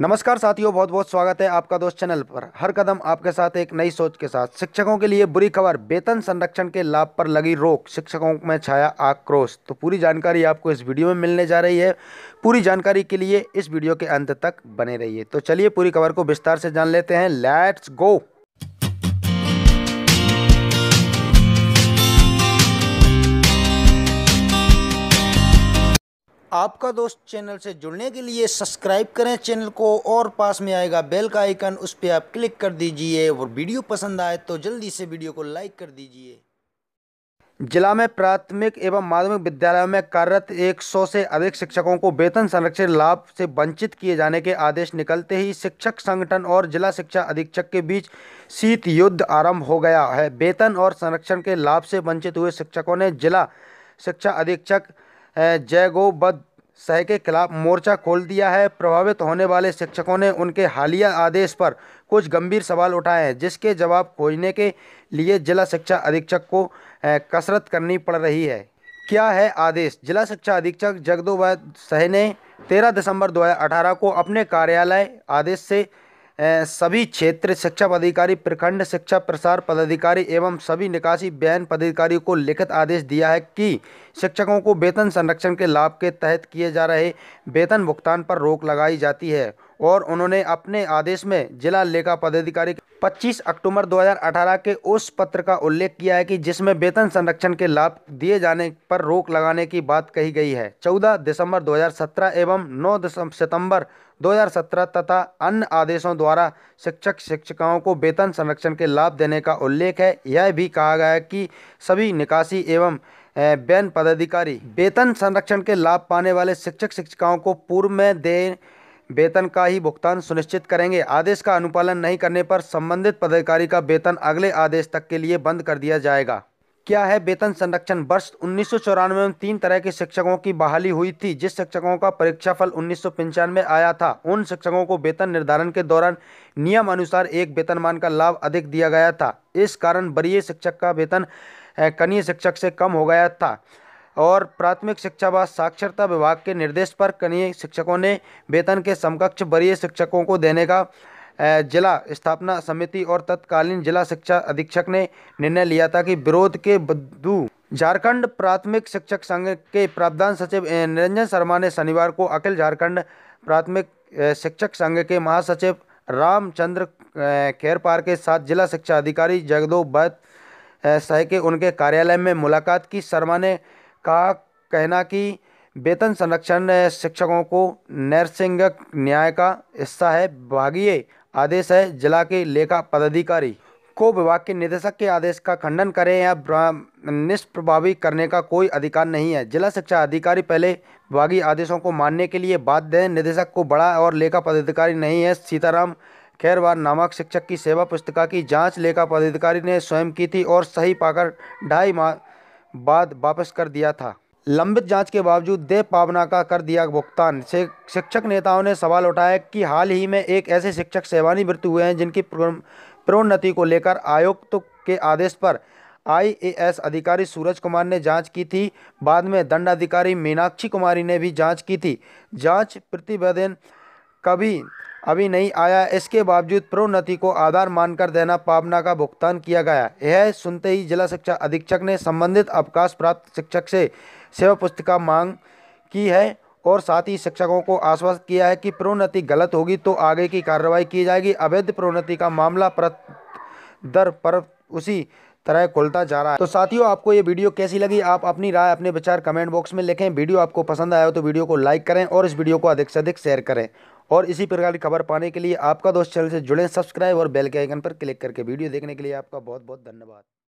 नमस्कार साथियों बहुत बहुत स्वागत है आपका दोस्त चैनल पर हर कदम आपके साथ एक नई सोच के साथ शिक्षकों के लिए बुरी खबर वेतन संरक्षण के लाभ पर लगी रोक शिक्षकों में छाया आक्रोश तो पूरी जानकारी आपको इस वीडियो में मिलने जा रही है पूरी जानकारी के लिए इस वीडियो के अंत तक बने रहिए तो चलिए पूरी खबर को विस्तार से जान लेते हैं लेट्स गो आपका दोस्त चैनल से जुड़ने के लिए सब्सक्राइब करें चैनल को और पास में आएगा बेल का आइकन उस पर आप क्लिक कर दीजिए और वीडियो पसंद आए तो जल्दी से वीडियो को लाइक कर दीजिए जिला में प्राथमिक एवं माध्यमिक विद्यालयों में कार्यरत 100 से अधिक शिक्षकों को वेतन संरक्षण लाभ से वंचित किए जाने के आदेश निकलते ही शिक्षक संगठन और जिला शिक्षा अधीक्षक के बीच शीत युद्ध आरंभ हो गया है वेतन और संरक्षण के लाभ से वंचित हुए शिक्षकों ने जिला शिक्षा अधीक्षक जयगोबद सह के खिलाफ मोर्चा खोल दिया है प्रभावित होने वाले शिक्षकों ने उनके हालिया आदेश पर कुछ गंभीर सवाल उठाए हैं जिसके जवाब खोजने के लिए जिला शिक्षा अधीक्षक को कसरत करनी पड़ रही है क्या है आदेश जिला शिक्षा अधीक्षक जगदोबद सह ने तेरह दिसंबर 2018 को अपने कार्यालय आदेश से सभी क्षेत्र शिक्षा पदाधिकारी प्रखंड शिक्षा प्रसार पदाधिकारी एवं सभी निकासी बैन पदाधिकारी को लिखित आदेश दिया है कि शिक्षकों को वेतन संरक्षण के लाभ के तहत किए जा रहे वेतन भुगतान पर रोक लगाई जाती है और उन्होंने अपने आदेश में जिला लेखा पदाधिकारी 25 अक्टूबर 2018 के उस पत्र का उल्लेख किया है कि जिसमें वेतन संरक्षण के लाभ दिए जाने पर रोक लगाने की बात कही गई है 14 दिसंबर 2017 एवं 9 सितंबर 2017 तथा अन्य आदेशों द्वारा शिक्षक शिक्षिकाओं को वेतन संरक्षण के लाभ देने का उल्लेख है यह भी कहा गया कि सभी निकासी एवं बैन पदाधिकारी वेतन संरक्षण के लाभ पाने वाले शिक्षक शिक्षिकाओं को पूर्व में दे वेतन का ही भुगतान सुनिश्चित करेंगे आदेश का अनुपालन नहीं करने पर संबंधित पदाधिकारी का वेतन अगले आदेश तक के लिए बंद कर दिया जाएगा क्या है वेतन संरक्षण वर्ष उन्नीस में तीन तरह के शिक्षकों की बहाली हुई थी जिस शिक्षकों का परीक्षाफल उन्नीस में आया था उन शिक्षकों को वेतन निर्धारण के दौरान नियम अनुसार एक वेतनमान का लाभ अधिक दिया गया था इस कारण वरीय शिक्षक का वेतन कनीय शिक्षक से कम हो गया था और प्राथमिक शिक्षा व साक्षरता विभाग के निर्देश पर कनीय शिक्षकों ने वेतन के समकक्ष वरीय शिक्षकों को देने का जिला स्थापना समिति और तत्कालीन जिला शिक्षा अधीक्षक ने निर्णय लिया था कि विरोध के बद्दू झारखंड प्राथमिक शिक्षक संघ के प्रावधान सचिव निरंजन शर्मा ने शनिवार को अखिल झारखंड प्राथमिक शिक्षक संघ के महासचिव रामचंद्र खैरपार के साथ जिला शिक्षा अधिकारी जगदो बत सह के उनके कार्यालय में मुलाकात की शर्मा ने कहा कहना कि वेतन संरक्षण शिक्षकों को नर्सिंग न्याय का हिस्सा है भागीय आदेश है जिला के लेखा पदाधिकारी को विभाग के निदेशक के आदेश का खंडन करें या निष्प्रभावी करने का कोई अधिकार नहीं है जिला शिक्षा अधिकारी पहले विभागीय आदेशों को मानने के लिए बाध्य है निदेशक को बड़ा और लेखा पदाधिकारी नहीं है सीताराम खैरवार नामक शिक्षक की सेवा पुस्तिका की जांच लेखा पदाधिकारी ने स्वयं की थी और सही पाकर ढाई माह बाद वापस कर दिया था लंबित जांच के बावजूद देव पावना का कर दिया भुगतान शिक्षक नेताओं ने सवाल उठाया कि हाल ही में एक ऐसे शिक्षक सेवानिवृत्त हुए हैं जिनकी प्रोन्नति को लेकर आयुक्त तो के आदेश पर आईएएस अधिकारी सूरज कुमार ने जांच की थी बाद में दंडाधिकारी मीनाक्षी कुमारी ने भी जांच की थी जांच प्रतिवेदन कभी अभी नहीं आया इसके बावजूद प्रोन्नति को आधार मानकर देना पावना का भुगतान किया गया यह सुनते ही जिला शिक्षा अधीक्षक ने संबंधित अवकाश प्राप्त शिक्षक से सेवा पुस्तिका मांग की है और साथ ही शिक्षकों को आश्वस्त किया है कि प्रोन्नति गलत होगी तो आगे की कार्रवाई की जाएगी अवैध प्रोन्नति का मामला परत दर पर उसी तरह खुलता जा रहा है तो साथियों आपको ये वीडियो कैसी लगी आप अपनी राय अपने विचार कमेंट बॉक्स में लिखें वीडियो आपको पसंद आया हो तो वीडियो को लाइक करें और इस वीडियो को अधिक से अधिक शेयर करें और इसी प्रकार की खबर पाने के लिए आपका दोस्त चैनल से जुड़ें सब्सक्राइब और बेल के आइकन पर क्लिक करके वीडियो देखने के लिए आपका बहुत बहुत धन्यवाद